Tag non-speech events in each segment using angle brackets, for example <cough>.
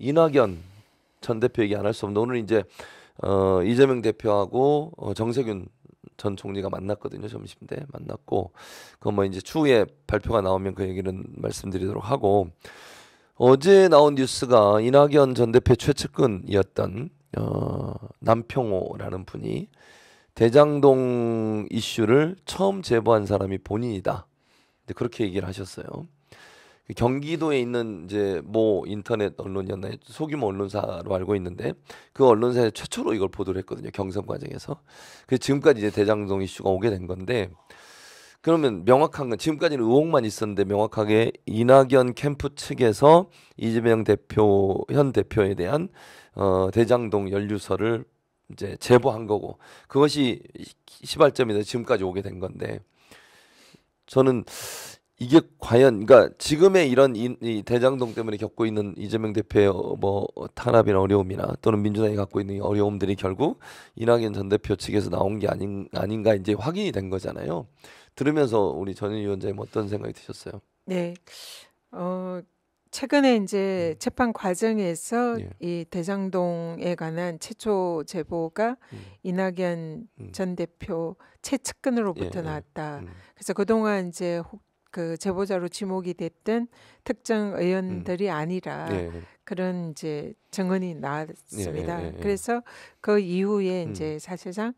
이낙연 전 대표 얘기 안 할 수 없는데 오늘 이제 어, 이재명 대표하고 어, 정세균 전 총리가 만났거든요 점심 때 만났고 그뭐 이제 추후에 발표가 나오면 그 얘기는 말씀드리도록 하고 어제 나온 뉴스가 이낙연 전 대표 최측근이었던 어, 남평호라는 분이 대장동 이슈를 처음 제보한 사람이 본인이다. 그렇게 얘기를 하셨어요. 그 경기도에 있는 이제 모 인터넷 언론이었나요? 소규모 언론사로 알고 있는데 그 언론사에 최초로 이걸 보도를 했거든요. 경선 과정에서. 그래서 지금까지 이제 대장동 이슈가 오게 된 건데 그러면 명확한 건 지금까지는 의혹만 있었는데 명확하게 이낙연 캠프 측에서 이재명 대표 현 대표에 대한 어 대장동 연류설을 이제 제보한 거고 그것이 시발점이 돼 지금까지 오게 된 건데 저는 이게 과연 그러니까 지금의 이런 이, 이 대장동 때문에 겪고 있는 이재명 대표의 어, 뭐 탄압이나 어려움이나 또는 민주당이 갖고 있는 어려움들이 결국 이낙연 전 대표 측에서 나온 게 아닌 아닌가 이제 확인이 된 거잖아요. 들으면서 우리 전 위원장님 어떤 생각이 드셨어요? 네. 어 최근에 이제 음. 재판 과정에서 예. 이 대장동에 관한 최초 제보가 음. 이낙연 음. 전 대표 최측근으로부터 예. 예. 나왔다. 음. 그래서 그동안 이제 혹그 제보자로 지목이 됐던 특정 의원들이 음. 아니라 예. 그런 이제 증언이 나왔습니다. 예, 예, 예, 예. 그래서 그 이후에 음. 이제 사실상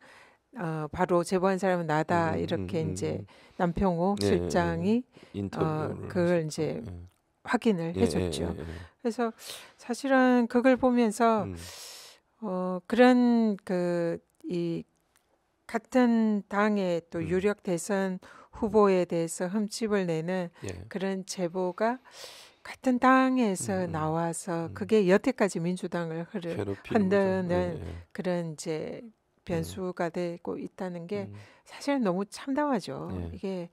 어, 바로 제보한 사람은 나다 음, 음 이렇게 음, 이제 음. 남평호 실장이 어, 그걸 이제 확인을 해줬죠. 그래서 사실은 그걸 보면서 음. 어, 그런 그이 같은 당의 또 음. 유력 대선 후보에 대해서 흠집을 내는 예. 그런 제보가 같은 당에서 음. 음. 나와서 음. 그게 여태까지 민주당을 흐르, 흔드는 예, 예. 그런 이제 변수가 되고 있다는 게 사실 너무 참담하죠. 예. 이게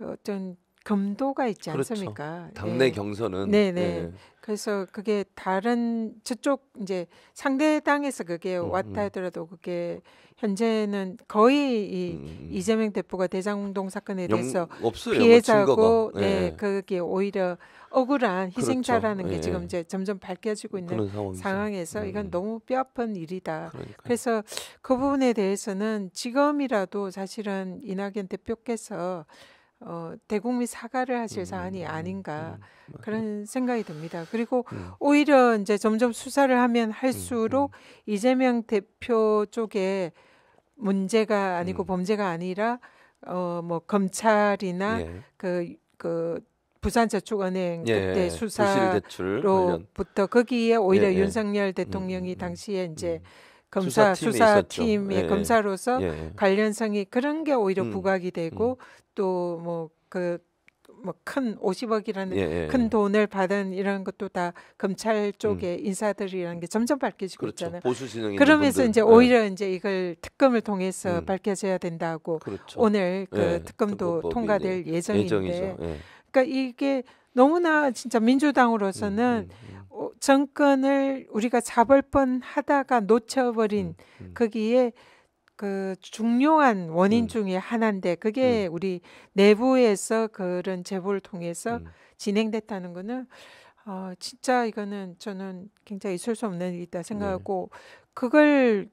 어떤 금도가 있지 그렇죠. 않습니까? 당내 네. 경선은 네네. 네. 그래서 그게 다른 저쪽 이제 상대 당에서 그게 음, 음. 왔다 하더라도 그게 현재는 거의 이 음. 음. 이재명 대표가 대장동 사건에 대해서 없어요, 뭐 피해자고 뭐 네. 네. 그게 오히려 억울한 그렇죠. 희생자라는 그렇죠. 게 지금 이제 점점 밝혀지고 있는 상황에서 이건 음. 너무 뼈아픈 일이다. 그러니까요. 그래서 그 부분에 대해서는 지금이라도 사실은 이낙연 대표께서 어, 대국민 사과를 하실 음, 사안이 음, 아닌가 음, 음, 그런 생각이 듭니다. 그리고 음. 오히려 이제 점점 수사를 하면 할수록 음, 이재명 대표 쪽에 문제가 아니고 범죄가 아니라 어뭐 검찰이나 그그 예. 그 부산저축은행 예, 그때 예. 수사로부터 거기에 오히려 예, 예. 윤석열 대통령이 당시에 이제 음. 검사 수사팀 의 예, 예, 검사로서 예, 예. 관련성이 그런 게 오히려 음, 부각이 되고 음. 또뭐 그 뭐 큰 50억이라는 예, 예, 큰 돈을 받은 이런 것도 다 검찰 음. 쪽의 음. 인사들이라는 게 점점 밝혀지고 그렇죠. 있잖아요. 보수진영 그러면서 분들. 이제 오히려 네. 이제 이걸 특검을 통해서 음. 밝혀져야 된다고 그렇죠. 오늘 그 특검도 통과될 예정인데. 예정이죠. 그러니까 이게 너무나 진짜 민주당으로서는 음, 음, 음. 어, 정권을 우리가 잡을 뻔하다가 놓쳐버린 음, 음. 거기에 그 중요한 원인 음. 중에 하나인데 그게 음. 우리 내부에서 그런 제보를 통해서 음. 진행됐다는 거는 어, 진짜 이거는 저는 굉장히 있을 수 없는 일이다 생각하고 네. 그걸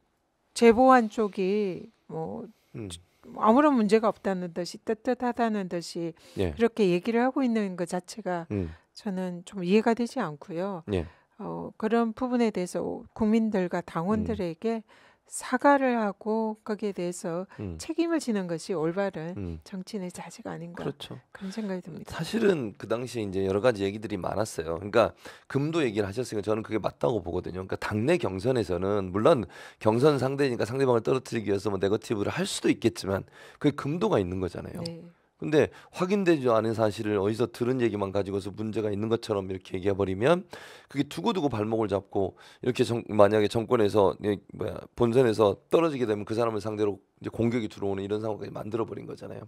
제보한 쪽이 뭐, 음. 뭐 아무런 문제가 없다는 듯이 뜨뜻하다는 듯이 예. 이렇게 얘기를 하고 있는 것 자체가 음. 저는 좀 이해가 되지 않고요. 예. 어, 그런 부분에 대해서 국민들과 음. 당원들에게 사과를 하고 거기에 대해서 음. 책임을 지는 것이 올바른 음. 정치인의 자세가 아닌가 그렇죠. 그런 생각이 듭니다. 사실은 그 당시에 이제 여러 가지 얘기들이 많았어요. 그러니까 금도 얘기를 하셨으니까 저는 그게 맞다고 보거든요. 그러니까 당내 경선에서는 물론 경선 상대니까 상대방을 떨어뜨리기 위해서 뭐 네거티브를 할 수도 있겠지만 그게 금도가 있는 거잖아요. 네. 근데 확인되지 않은 사실을 어디서 들은 얘기만 가지고서 문제가 있는 것처럼 이렇게 얘기해 버리면 그게 두고두고 발목을 잡고 이렇게 정, 만약에 정권에서 뭐야 본선에서 떨어지게 되면 그 사람을 상대로 이제 공격이 들어오는 이런 상황까지 만들어 버린 거잖아요.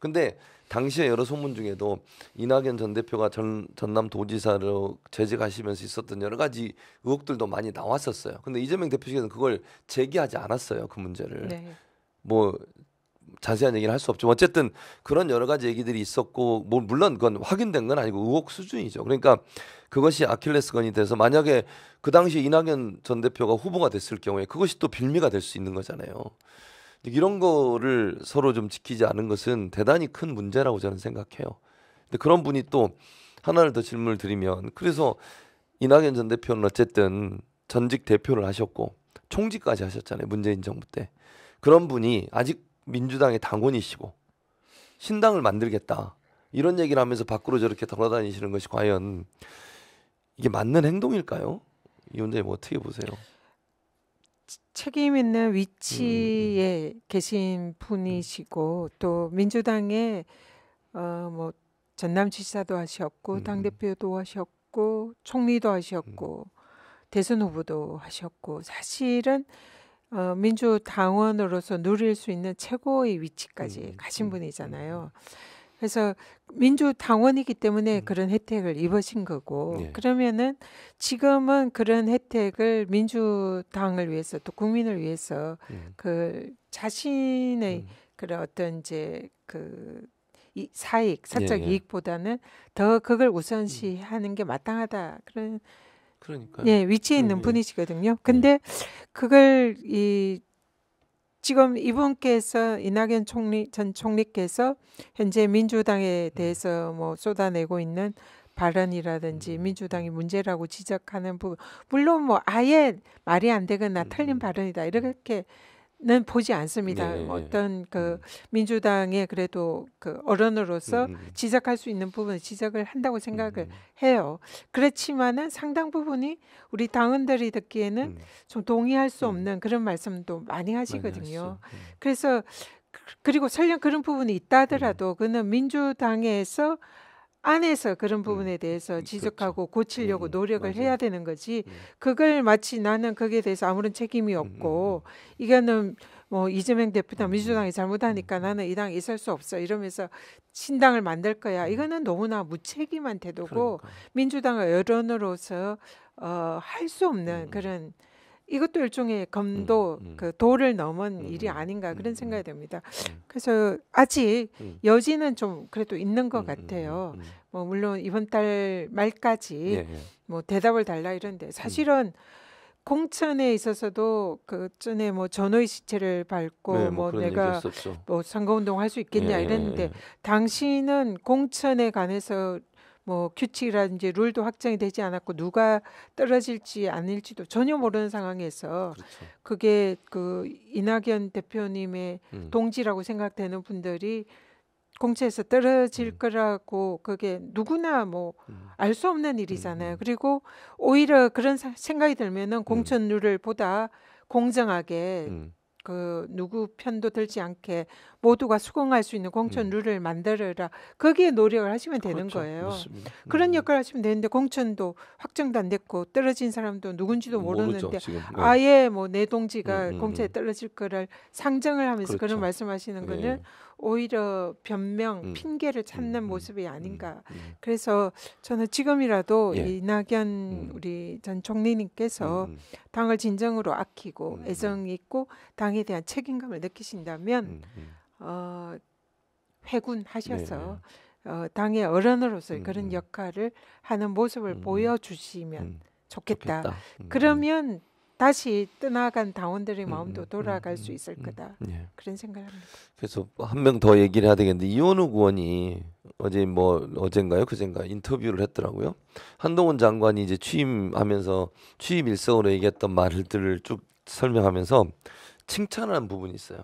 근데 당시에 여러 소문 중에도 이낙연 전 대표가 전, 전남 도지사로 재직하시면서 있었던 여러 가지 의혹들도 많이 나왔었어요. 근데 이재명 대표측에서는 그걸 제기하지 않았어요. 그 문제를. 네. 뭐 자세한 얘기를할 수 없지만 어쨌든 그런 여러 가지 얘기들이 있었고 뭐 물론 그건 확인된 건 아니고 의혹 수준이죠. 그러니까 그것이 아킬레스건이 돼서 만약에 그 당시 이낙연 전 대표가 후보가 됐을 경우에 그것이 또 빌미가 될 수 있는 거잖아요. 이런 거를 서로 좀 지키지 않은 것은 대단히 큰 문제라고 저는 생각해요. 근데 그런 분이 또 하나를 더 질문을 드리면 그래서 이낙연 전 대표는 어쨌든 전직 대표를 하셨고 총직까지 하셨잖아요. 문재인 정부 때. 그런 분이 아직 민주당의 당원이시고 신당을 만들겠다 이런 얘기를 하면서 밖으로 저렇게 돌아다니시는 것이 과연 이게 맞는 행동일까요? 이 문제 뭐 어떻게 보세요? 책임 있는 위치에 음. 음. 계신 분이시고 음. 또 민주당의 어뭐 전남지사도 하셨고 음. 음. 당 대표도 하셨고 총리도 하셨고 대선 후보도 하셨고 사실은 어, 민주당원으로서 누릴 수 있는 최고의 위치까지 음, 가신 음, 분이잖아요. 음, 음. 그래서 민주당원이기 때문에 음. 그런 혜택을 입으신 거고 예. 그러면은 지금은 그런 혜택을 민주당을 위해서 또 국민을 위해서 네. 그 자신의 음. 그런 어떤 이제 그 이, 사익 예, 사적 예, 예. 이익보다는 더 그걸 우선시하는 게 마땅하다 그런 그러니까 네, 위치에 있는 네. 분이시거든요. 네. 근데 네. 그걸 이 지금 이분께서 이낙연 총리 전 총리께서 현재 민주당에 네. 대해서 뭐 쏟아내고 있는 발언이라든지 음. 민주당이 문제라고 지적하는 부분 물론 뭐 아예 말이 안 되거나 음. 틀린 발언이다 음. 이렇게 는 보지 않습니다. 네. 어떤 그 음. 민주당의 그래도 그 어른으로서 음. 음, 음. 지적할 수 있는 부분 을 지적을 한다고 생각을 음. 해요. 그렇지만은 상당 부분이 우리 당원들이 듣기에는 음. 좀 동의할 수 없는 그런 말씀도 많이 하시거든요. 많이 그래서 그, 그리고 설령 그런 부분이 있다 하더라도 그는 민주당에서 안에서 그런 음. 부분에 대해서 음, 그렇죠. 지적하고 고치려고 음, 노력을 맞아요. 해야 되는 거지 그걸 마치 나는 거기에 대해서 아무런 책임이 없고 이거는 뭐 이재명 대표나 민주당이 잘못하니까 나는 이 당에 있을 수 없어 이러면서 신당을 만들 거야 이거는 너무나 무책임한 태도고 그러니까. 민주당의 여론으로서 어, 할 수 없는 그런 이것도 일종의 검도 음, 음. 그 도를 넘은 음, 일이 음. 아닌가 음, 그런 생각이 듭니다. 그래서 아직 여지는 좀 그래도 있는 것 같아요. 뭐 물론 이번 달 말까지 예, 예. 뭐 대답을 달라 이런데 사실은 공천에 있어서도 그 전에 뭐 전호의 시체를 밟고 네, 뭐, 뭐 내가 뭐 선거운동 할 수 있겠냐 예, 예 이랬는데 예. 당신은 공천에 관해서 뭐 규칙이라든지 룰도 확정이 되지 않았고 누가 떨어질지 아닐지도 전혀 모르는 상황에서 그렇죠. 그게그 이낙연 대표님의 음. 동지라고 생각되는 분들이 공채에서 떨어질 음. 거라고 그게 누구나 뭐 알수 음. 없는 일이잖아요. 음, 음. 그리고 오히려 그런 사, 생각이 들면은 공천룰을 보다 공정하게 음. 그 누구 편도 들지 않게 모두가 수긍할 수 있는 공천 음. 룰을 만들어라 거기에 노력을 하시면 되는 그렇죠. 거예요. 맞습니다. 그런 음. 역할을 하시면 되는데 공천도 확정도 안 됐고 떨어진 사람도 누군지도 음, 모르는데 모르죠, 네. 아예 뭐 내 동지가 공천에 떨어질 거를 상정을 하면서 그렇죠. 그런 말씀하시는 거는 예. 오히려 변명, 음. 핑계를 찾는 음, 음. 모습이 아닌가. 음, 음. 그래서 저는 지금이라도 예. 이낙연 음. 우리 전 총리님께서 당을 진정으로 아끼고 애정 있고 당에 대한 책임감을 느끼신다면 어, 회군하셔서 네, 네. 어, 당의 어른으로서 그런 역할을 하는 모습을 보여주시면 좋겠다. 좋겠다. 그러면 다시 떠나간 당원들의 음, 음, 마음도 음, 돌아갈 수 있을 거다. 예. 그런 생각합니다. 그래서 한 명 더 얘기를 해야 되겠는데 이원우 의원이 어제 뭐 어젠가요 그젠가 인터뷰를 했더라고요. 한동훈 장관이 이제 취임하면서 취임 일성으로 얘기했던 말들을 쭉 설명하면서 칭찬한 부분이 있어요.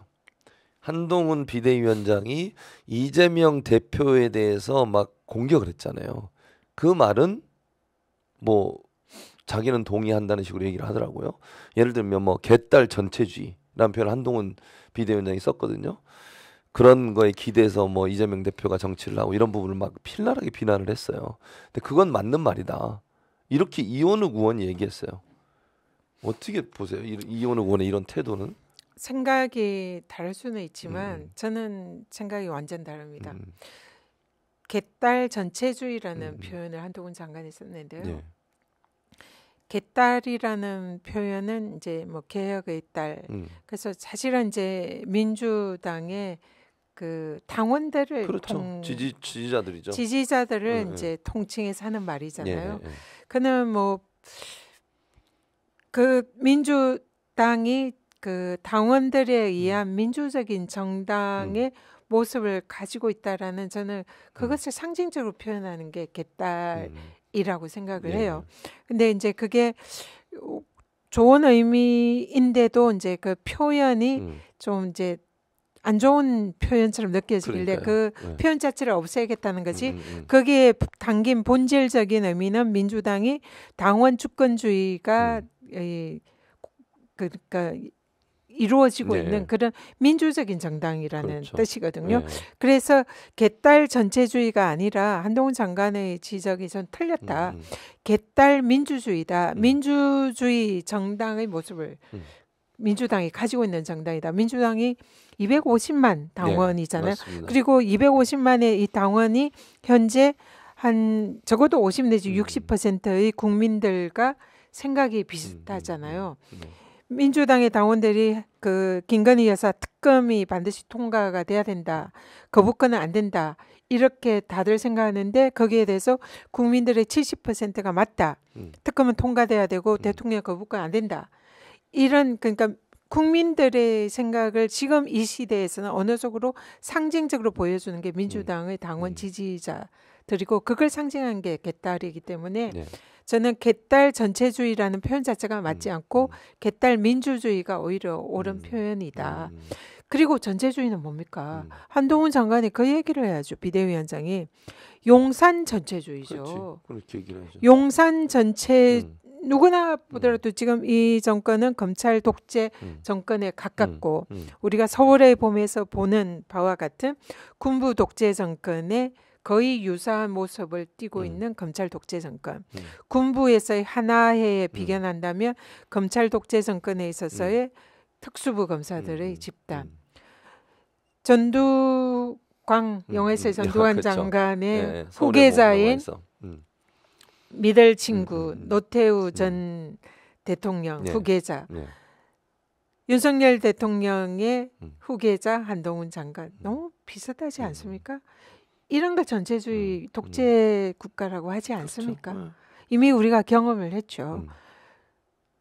한동훈 비대위원장이 이재명 대표에 대해서 막 공격을 했잖아요. 그 말은 뭐 자기는 동의한다는 식으로 얘기를 하더라고요. 예를 들면 뭐 개딸 전체주의라는 표현을 한동훈 비대위원장이 썼거든요. 그런 거에 기대서 뭐 이재명 대표가 정치를 하고 이런 부분을 막필라하게 비난을 했어요. 근데 그건 맞는 말이다. 이렇게 이원욱 의원이 얘기했어요. 어떻게 보세요? 이원욱 의원의 이런 태도는? 생각이 다를 수는 있지만 음. 저는 생각이 완전 다릅니다. 음. 개딸 전체주의라는 음. 표현을 한동훈 장관이 썼는데요. 네. 개딸이라는 표현은 이제 뭐 개혁의 딸. 음. 그래서 사실은 이제 민주당의 그 당원들을 그렇죠. 통, 지지 지지자들이죠. 지지자들을 음, 음. 이제 통칭해서 하는 말이잖아요. 예, 예. 예. 그는 뭐 그 민주당이 그 당원들에 의한 음. 민주적인 정당의 음. 모습을 가지고 있다라는 저는 그것을 음. 상징적으로 표현하는 게 개딸. 음. 이라고 생각을 네. 해요. 근데 이제 그게 좋은 의미인데도 이제 그 표현이 음. 좀 이제 안 좋은 표현처럼 느껴지길래 그 네. 표현 자체를 없애겠다는 거지. 음, 음, 음, 거기에 담긴 본질적인 의미는 민주당이 당원 주권주의가 음. 이 그, 그러니까 이루어지고 네. 있는 그런 민주적인 정당이라는 그렇죠. 뜻이거든요. 네. 그래서 개딸 전체주의가 아니라 한동훈 장관의 지적이 전 틀렸다. 음, 음. 개딸 민주주의다. 음. 민주주의 정당의 모습을 음. 민주당이 가지고 있는 정당이다. 민주당이 250만 당원이잖아요. 네, 그리고 250만의 이 당원이 현재 한 적어도 50 내지 60%의 음. 국민들과 생각이 음, 비슷하잖아요. 음, 음, 음. 민주당의 당원들이 그 김건희 여사 특검이 반드시 통과가 돼야 된다. 거부권은 안 된다. 이렇게 다들 생각하는데 거기에 대해서 국민들의 70%가 맞다. 음. 특검은 통과돼야 되고 음. 대통령 거부권 안 된다. 이런 그러니까 국민들의 생각을 지금 이 시대에서는 어느 쪽으로 상징적으로 보여주는 게 민주당의 음. 당원 음. 지지자들이고 그걸 상징한 게 개딸이기 때문에 네. 저는 개딸 전체주의라는 표현 자체가 음, 맞지 음. 않고 개딸 민주주의가 오히려 옳은 음, 표현이다. 그리고 전체주의는 뭡니까? 음. 한동훈 장관이 그 얘기를 해야죠. 비대위원장이 용산 전체주의죠. 그렇지, 그렇지 용산 전체 음. 누구나 보더라도 음. 지금 이 정권은 검찰 독재 정권에 가깝고 우리가 서울의 봄에서 보는 바와 같은 군부 독재 정권의 거의 유사한 모습을 띠고 음. 있는 검찰 독재 정권. 음. 군부에서의 하나에 음. 비견한다면 검찰 독재 정권에 있어서의 음. 특수부 검사들의 음, 집단. 전두광 영해세 전두환 그렇죠. 장관의 네, 예, 후계자인 예. 뭐, 뭐 미들 친구 노태우 전 대통령 네. 후계자. 네. 윤석열 대통령의 음. 후계자 한동훈 장관 너무 비슷하지 않습니까? 이런 거 전체주의 음. 음, 독재 국가라고 하지 그렇죠. 않습니까? 그렇죠. 이미 우리가 경험을 했죠. 음.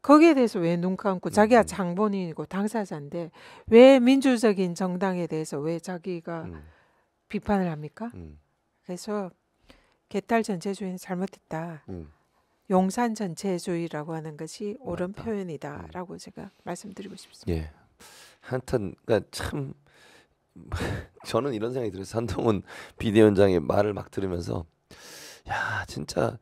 거기에 대해서 왜 눈 감고 자기가 음, 장본인이고 당사자인데 왜 민주적인 정당에 대해서 왜 자기가 비판을 합니까? 그래서 개탈 전체주의는 잘못됐다. 음. 용산 전체주의라고 하는 것이 옳은 맞다. 표현이다라고 제가 말씀드리고 싶습니다. 예. 한턴 그러니까 참 <laughs> 저는 이런 생각이 들어요. 산동훈 비대위원장의 말을 막 들으면서 야 진짜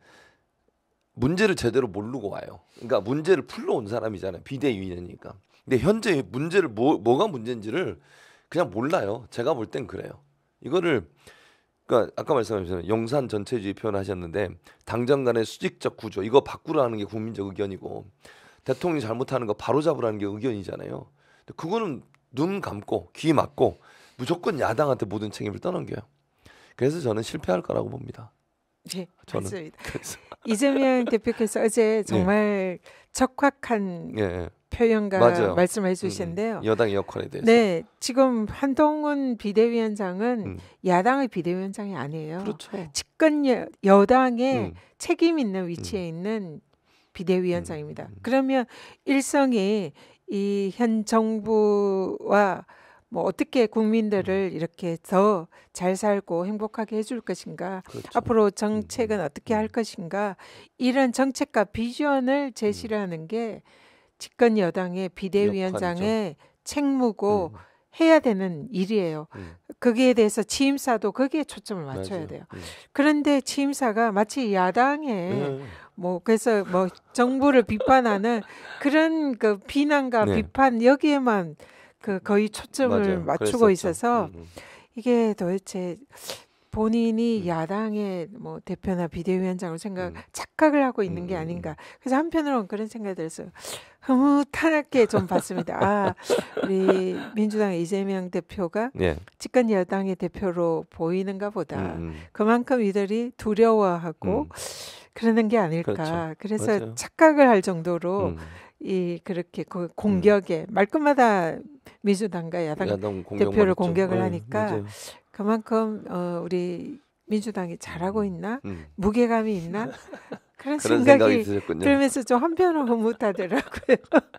문제를 제대로 모르고 와요. 그러니까 문제를 풀러 온 사람이잖아요. 비대위원이니까. 근데 현재 문제를 뭐, 뭐가 문제인지를 그냥 몰라요. 제가 볼 땐 그래요. 이거를 그러니까 아까 말씀하셨잖아요. 용산 전체주의 표현하셨는데 당장 간의 수직적 구조 이거 바꾸라는 게 국민적 의견이고 대통령이 잘못하는 거 바로 잡으라는 게 의견이잖아요. 그거는 눈 감고 귀 막고 무조건 야당한테 모든 책임을 떠넘겨요. 그래서 저는 실패할 거라고 봅니다. 네, 저는. 맞습니다. 그래서. <laughs> 이재명 대표께서 어제 예. 정말 네. 적확한 네. 표현과 맞아요. 말씀해 음, 을주셨는데요 음, 여당 역할에 대해서. 네, 지금 한동훈 비대위원장은 음. 야당의 비대위원장이 아니에요. 그렇죠. 집권 여, 여당의 음. 책임 있는 위치에 음. 있는 비대위원장입니다. 음, 그러면 일성이 이 현 정부와 뭐 어떻게 국민들을 음. 이렇게 더 잘 살고 행복하게 해줄 것인가 그렇죠. 앞으로 정책은 음. 어떻게 할 것인가 이런 정책과 비전을 제시를 음. 하는 게 집권 여당의 비대위원장의 책무고 음. 해야 되는 일이에요. 음. 거기에 대해서 취임사도 거기에 초점을 맞춰야 맞아요. 돼요. 음. 그런데 취임사가 마치 야당에 음. 네. 뭐 그래서 뭐 정부를 비판하는 그런 그 비난과 네. 비판 여기에만 그 거의 초점을 맞아요. 맞추고 그랬었죠. 있어서 음, 음. 이게 도대체 본인이 음. 야당의 뭐 대표나 비대위원장을 생각 음. 착각을 하고 있는 음, 게 아닌가. 그래서 한편으로는 그런 생각이 들어서 흐뭇하게 좀 봤습니다. 아, 우리 민주당 이재명 대표가 <laughs> 예. 집권 여당의 대표로 보이는가 보다. 그만큼 이들이 두려워하고 그러는 게 아닐까. 그렇죠. 그래서 맞아요. 착각을 할 정도로 이 그렇게 그 공격에 말끝마다 민주당과 야당, 야당 대표를 말했죠. 공격을 네, 하니까 네, 그만큼 어, 우리 민주당이 잘하고 음, 있나 음. 무게감이 있나 그런, <laughs> 그런 생각이, 생각이 들면서 좀 한편으로 못하더라고요 <laughs>